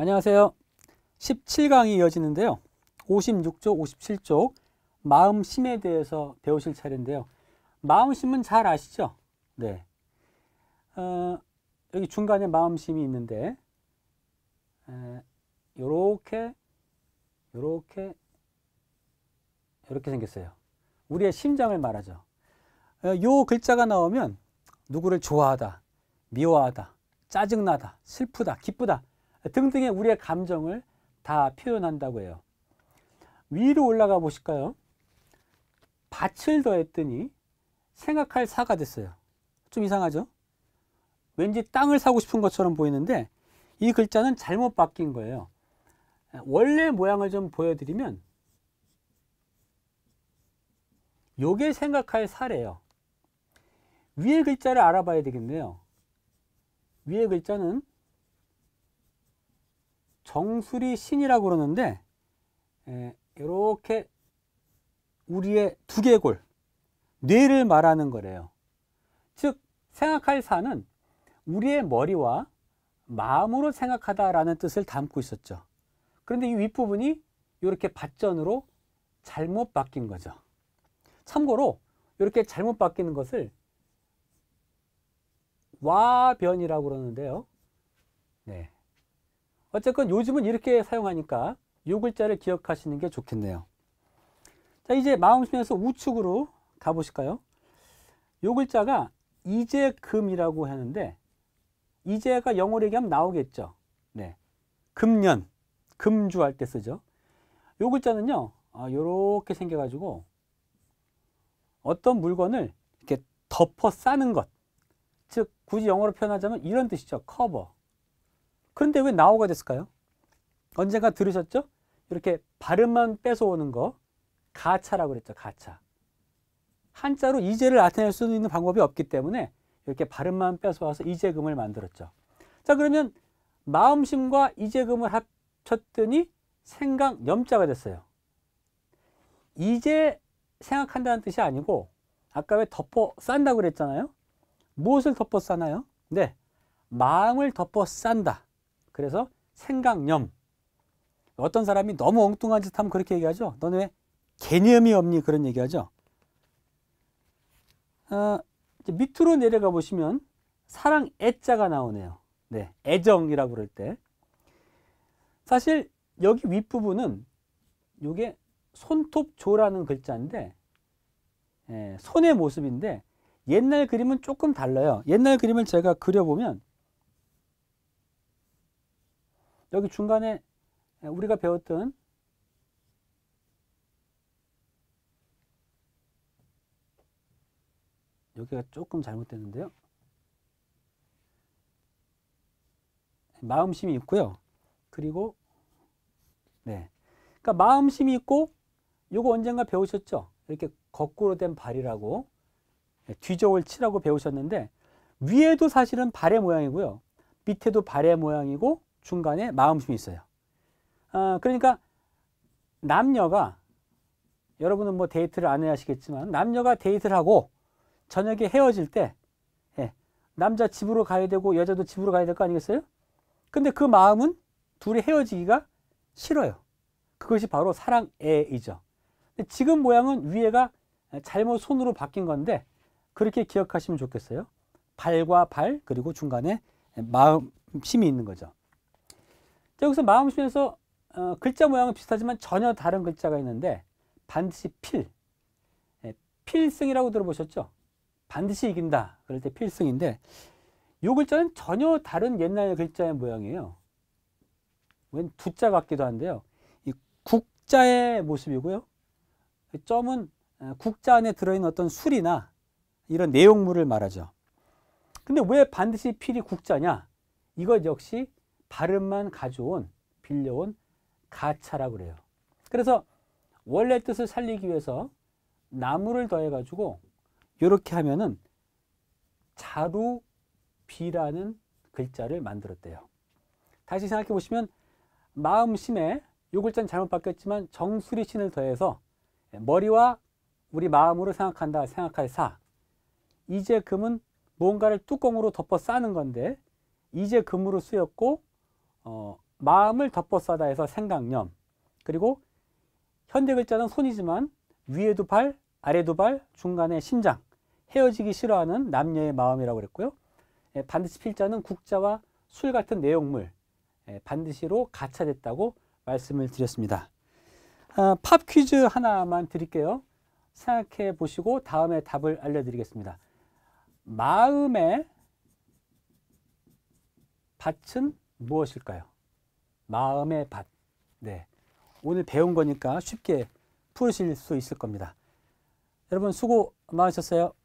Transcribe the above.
안녕하세요. 17강이 이어지는데요. 56쪽, 57쪽 마음심에 대해서 배우실 차례인데요. 마음심은 잘 아시죠? 네. 어, 여기 중간에 마음심이 있는데 이렇게 이렇게 이렇게 생겼어요. 우리의 심장을 말하죠. 어, 요 글자가 나오면 누구를 좋아하다, 미워하다, 짜증나다, 슬프다, 기쁘다 등등의 우리의 감정을 다 표현한다고 해요. 위로 올라가 보실까요? 밭을 더했더니 생각할 사가 됐어요. 좀 이상하죠? 왠지 땅을 사고 싶은 것처럼 보이는데 이 글자는 잘못 바뀐 거예요. 원래 모양을 좀 보여드리면 요게 생각할 사래요. 위의 글자를 알아봐야 되겠네요. 위의 글자는 정수리 신이라고 그러는데 에, 예, 이렇게 우리의 두개골 뇌를 말하는 거래요 즉 생각할 사는 우리의 머리와 마음으로 생각하다라는 뜻을 담고 있었죠 그런데 이 윗부분이 이렇게 밭전으로 잘못 바뀐 거죠 참고로 이렇게 잘못 바뀌는 것을 와변이라고 그러는데요 네, 어쨌건 요즘은 이렇게 사용하니까 요 글자를 기억하시는 게 좋겠네요. 자, 이제 마음심에서 우측으로 가보실까요? 요 글자가 이제금이라고 하는데 이제가 영어로 얘기하면 나오겠죠. 네. 금년, 금주 할 때 쓰죠. 요 글자는요. 아, 요렇게 생겨가지고 어떤 물건을 이렇게 덮어 싸는 것. 즉, 굳이 영어로 표현하자면 이런 뜻이죠. 커버. 그런데 왜 나오가 됐을까요? 언젠가 들으셨죠? 이렇게 발음만 뺏어오는 거 가차라고 그랬죠. 가차. 한자로 이제를 나타낼 수 있는 방법이 없기 때문에 이렇게 발음만 뺏어와서 이제금을 만들었죠. 자 그러면 마음심과 이제금을 합쳤더니 생각 염자가 됐어요. 이제 생각한다는 뜻이 아니고 아까 왜 덮어 싼다고 그랬잖아요. 무엇을 덮어 싸나요? 네, 마음을 덮어 싼다. 그래서 생각념. 어떤 사람이 너무 엉뚱한 짓 하면 그렇게 얘기하죠. 너는 왜 개념이 없니? 그런 얘기하죠. 어, 밑으로 내려가 보시면 사랑 애자가 나오네요. 네, 애정이라고 그럴 때. 사실 여기 윗부분은 이게 손톱조라는 글자인데 예, 손의 모습인데 옛날 그림은 조금 달라요. 옛날 그림을 제가 그려보면 여기 중간에 우리가 배웠던 여기가 조금 잘못됐는데요. 마음심이 있고요. 그리고 네. 그러니까 마음심이 있고 요거 언젠가 배우셨죠? 이렇게 거꾸로 된 발이라고 네, 뒤저을 치라고 배우셨는데 위에도 사실은 발의 모양이고요. 밑에도 발의 모양이고 중간에 마음심이 있어요. 아, 그러니까 남녀가 여러분은 뭐 데이트를 안 해야 하시겠지만 남녀가 데이트를 하고 저녁에 헤어질 때 예, 남자 집으로 가야 되고 여자도 집으로 가야 될 거 아니겠어요? 근데 그 마음은 둘이 헤어지기가 싫어요. 그것이 바로 사랑애이죠. 지금 모양은 위에가 잘못 손으로 바뀐 건데 그렇게 기억하시면 좋겠어요. 발과 발 그리고 중간에 마음 심이 있는 거죠. 자, 여기서 마음씨에서 어, 글자 모양은 비슷하지만 전혀 다른 글자가 있는데 반드시 필, 예, 필승이라고 들어보셨죠? 반드시 이긴다. 그럴 때 필승인데 이 글자는 전혀 다른 옛날 글자의 모양이에요. 웬 두 자 같기도 한데요. 이 국자의 모습이고요. 점은 어, 국자 안에 들어있는 어떤 술이나 이런 내용물을 말하죠. 근데 왜 반드시 필이 국자냐? 이것 역시 발음만 가져온 빌려온 가차라고 그래요. 그래서 원래 뜻을 살리기 위해서 나무를 더해 가지고 이렇게 하면은 자루 비라는 글자를 만들었대요. 다시 생각해 보시면 마음심에 요 글자는 잘못 바뀌었지만 정수리 신을 더해서 머리와 우리 마음으로 생각한다 생각할 사 이제 금은 무언가를 뚜껑으로 덮어 싸는 건데 이제 금으로 쓰였고 어, 마음을 덮어싸다 해서 생각념 그리고 현대 글자는 손이지만 위에도 발, 아래도 발, 중간에 심장 헤어지기 싫어하는 남녀의 마음이라고 그랬고요. 예, 반드시 필자는 국자와 술 같은 내용물 예, 반드시로 가차됐다고 말씀을 드렸습니다. 아, 팝 퀴즈 하나만 드릴게요. 생각해 보시고 다음에 답을 알려드리겠습니다. 마음에 밭은 무엇일까요? 마음의 밭. 네. 오늘 배운 거니까 쉽게 풀실수 있을 겁니다. 여러분 수고 많으셨어요.